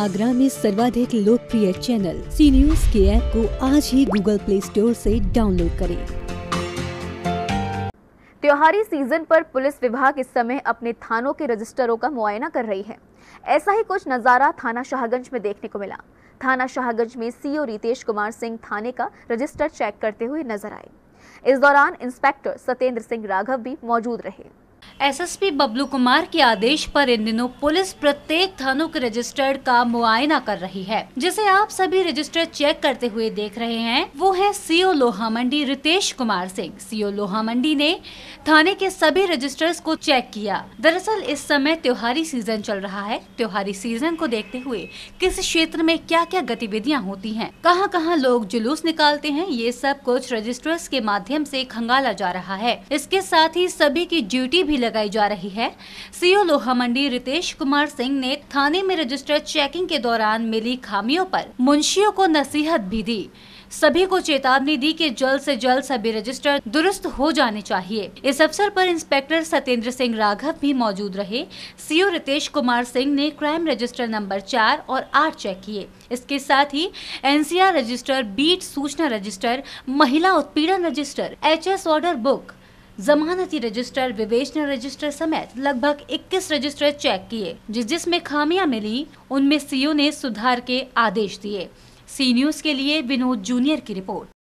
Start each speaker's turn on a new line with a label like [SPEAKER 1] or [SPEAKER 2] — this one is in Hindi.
[SPEAKER 1] आगरा में सर्वाधिक लोकप्रिय चैनल सी न्यूज के ऐप को आज ही गूगल प्ले स्टोर से डाउनलोड करें त्योहारी सीजन पर पुलिस
[SPEAKER 2] विभाग इस समय अपने थानों के रजिस्टरों का मुआयना कर रही है ऐसा ही कुछ नज़ारा थाना शाहगंज में देखने को मिला थाना शाहगंज में सीओ रितेश कुमार सिंह थाने का रजिस्टर चेक करते हुए नजर आए इस दौरान इंस्पेक्टर सत्येंद्र सिंह राघव भी मौजूद रहे
[SPEAKER 1] एसएसपी बबलू कुमार के आदेश पर इन दिनों पुलिस प्रत्येक थानों के रजिस्टर्ड का मुआयना कर रही है जिसे आप सभी रजिस्टर चेक करते हुए देख रहे हैं वो है सीओ लोहा मंडी रितेश कुमार सिंह सीओ लोहा मंडी ने थाने के सभी रजिस्टर्स को चेक किया दरअसल इस समय त्योहारी सीजन चल रहा है त्योहारी सीजन को देखते हुए किस क्षेत्र में क्या क्या गतिविधियाँ होती है कहाँ कहाँ लोग जुलूस निकालते हैं ये सब कुछ रजिस्टर्स के माध्यम ऐसी खंगाला जा रहा है इसके साथ ही सभी की ड्यूटी भी लग लगाई जा रही है सीओ लोहा मंडी रितेश कुमार सिंह ने थाने में रजिस्टर चेकिंग के दौरान मिली खामियों पर मुंशियों को नसीहत भी दी सभी को चेतावनी दी कि जल्द से जल्द सभी रजिस्टर दुरुस्त हो जाने चाहिए इस अवसर पर इंस्पेक्टर सत्येंद्र सिंह राघव भी मौजूद रहे सीओ रितेश कुमार सिंह ने क्राइम रजिस्टर नंबर चार और आठ चेक किए इसके साथ ही एनसीआर रजिस्टर बीट सूचना रजिस्टर महिला उत्पीड़न रजिस्टर एचएस ऑर्डर बुक जमानती रजिस्टर विवेचना रजिस्टर समेत लगभग 21 रजिस्टर चेक किए जिस जिसमें खामियां मिली उनमें सीओ ने सुधार के आदेश दिए सी न्यूज के लिए विनोद जूनियर की रिपोर्ट